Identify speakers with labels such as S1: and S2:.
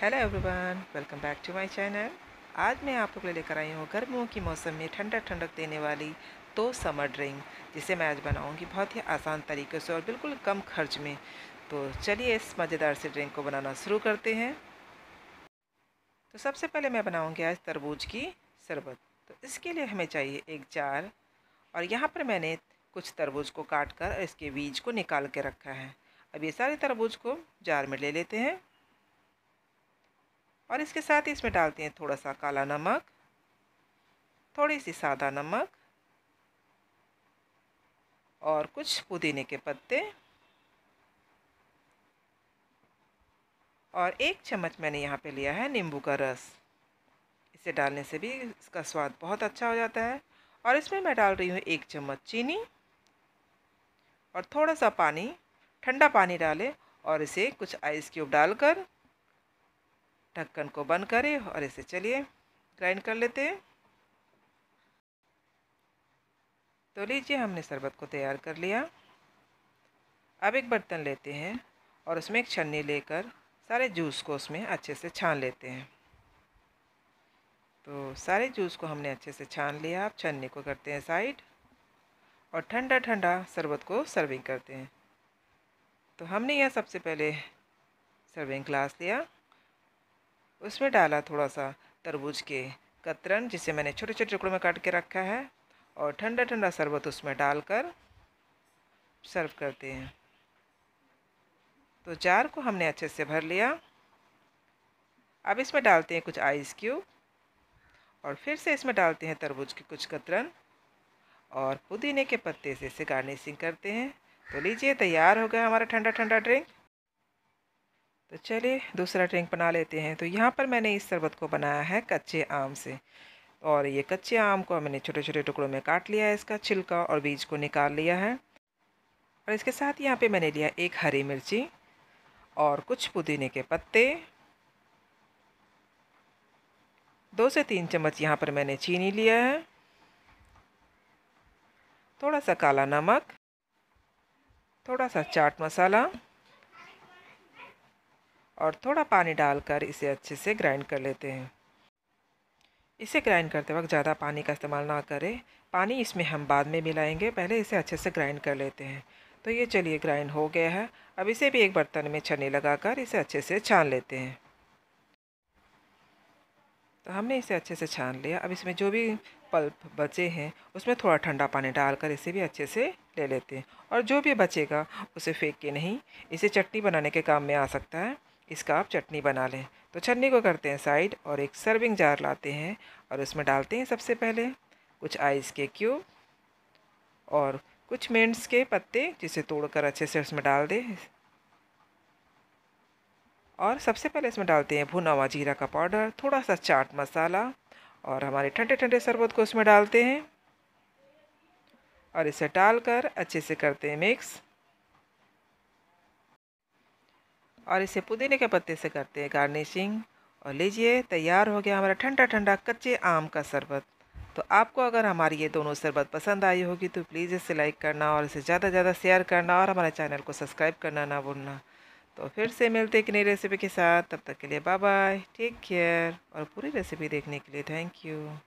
S1: hello everyone welcome back to my channel आज मैं आप लोग लेकर आई हूँ गर्मियों के मौसम में ठंडक ठंडक देने वाली तो समर ड्रिंक जिसे मैं आज बनाऊँगी बहुत ही आसान तरीके से और बिल्कुल कम खर्च में तो चलिए इस मज़ेदार से ड्रिंक को बनाना शुरू करते हैं तो सबसे पहले मैं बनाऊँगी आज तरबूज की शरबत तो इसके लिए हमें चाहिए एक जार और यहाँ पर मैंने कुछ तरबूज को काट कर इसके बीज को निकाल के रखा है अब ये सारे तरबूज को जार में ले लेते हैं और इसके साथ ही इसमें डालते हैं थोड़ा सा काला नमक थोड़ी सी सादा नमक और कुछ पुदीने के पत्ते और एक चम्मच मैंने यहाँ पे लिया है नींबू का रस इसे डालने से भी इसका स्वाद बहुत अच्छा हो जाता है और इसमें मैं डाल रही हूँ एक चम्मच चीनी और थोड़ा सा पानी ठंडा पानी डालें और इसे कुछ आइस क्यूब डालकर ढक्कन को बंद करें और इसे चलिए ग्राइंड कर लेते हैं तो लीजिए हमने शरबत को तैयार कर लिया अब एक बर्तन लेते हैं और उसमें एक छन्नी लेकर सारे जूस को उसमें अच्छे से छान लेते हैं तो सारे जूस को हमने अच्छे से छान लिया अब छन्नी को करते हैं साइड और ठंडा ठंडा शरबत को सर्विंग करते हैं तो हमने यह सबसे पहले सर्विंग ग्लास लिया उसमें डाला थोड़ा सा तरबूज के कतरन जिसे मैंने छोटे छोटे टुकड़ों में काट के रखा है और ठंडा ठंडा शरबत उसमें डालकर सर्व करते हैं तो जार को हमने अच्छे से भर लिया अब इसमें डालते हैं कुछ आइस क्यूब और फिर से इसमें डालते हैं तरबूज के कुछ कतरन और पुदीने के पत्ते से इसे गार्निशिंग करते हैं तो लीजिए तैयार हो गया हमारा ठंडा ठंडा ड्रिंक तो चलिए दूसरा ड्रिंक बना लेते हैं तो यहाँ पर मैंने इस शरबत को बनाया है कच्चे आम से और ये कच्चे आम को मैंने छोटे छोटे टुकड़ों में काट लिया है इसका छिलका और बीज को निकाल लिया है और इसके साथ यहाँ पे मैंने लिया एक हरी मिर्ची और कुछ पुदीने के पत्ते दो से तीन चम्मच यहाँ पर मैंने चीनी लिया है थोड़ा सा काला नमक थोड़ा सा चाट मसाला और थोड़ा पानी डालकर इसे अच्छे से ग्राइंड कर लेते हैं इसे ग्राइंड करते वक्त ज़्यादा पानी का इस्तेमाल ना करें पानी इसमें हम बाद में मिलाएंगे पहले इसे अच्छे से ग्राइंड कर लेते हैं तो ये चलिए ग्राइंड हो गया है अब इसे भी एक बर्तन में छन्नी लगाकर इसे अच्छे से छान लेते हैं तो हमने इसे अच्छे से छान लिया अब इसमें जो भी पल्प बचे हैं उसमें थोड़ा ठंडा पानी डालकर इसे भी अच्छे से ले लेते हैं और जो भी बचेगा उसे फेंक के नहीं इसे चटनी बनाने के काम में आ सकता है इसका आप चटनी बना लें तो चटनी को करते हैं साइड और एक सर्विंग जार लाते हैं और उसमें डालते हैं सबसे पहले कुछ आइस के क्यूब और कुछ मिन्ट्स के पत्ते जिसे तोड़कर अच्छे से उसमें डाल दें और सबसे पहले इसमें डालते हैं भुना हुआ जीरा का पाउडर थोड़ा सा चाट मसाला और हमारे ठंडे ठंडे शरबत को उसमें डालते हैं और इसे डालकर अच्छे से करते हैं मिक्स और इसे पुदीने के पत्ते से करते हैं गार्निशिंग और लीजिए तैयार हो गया हमारा ठंडा ठंडा कच्चे आम का शरबत तो आपको अगर हमारी ये दोनों शरबत पसंद आई होगी तो प्लीज़ इसे लाइक करना और इसे ज़्यादा से ज़्यादा शेयर करना और हमारे चैनल को सब्सक्राइब करना ना भूलना तो फिर से मिलते एक नई रेसिपी के साथ तब तक के लिए बाय बाय टेक केयर और पूरी रेसिपी देखने के लिए थैंक यू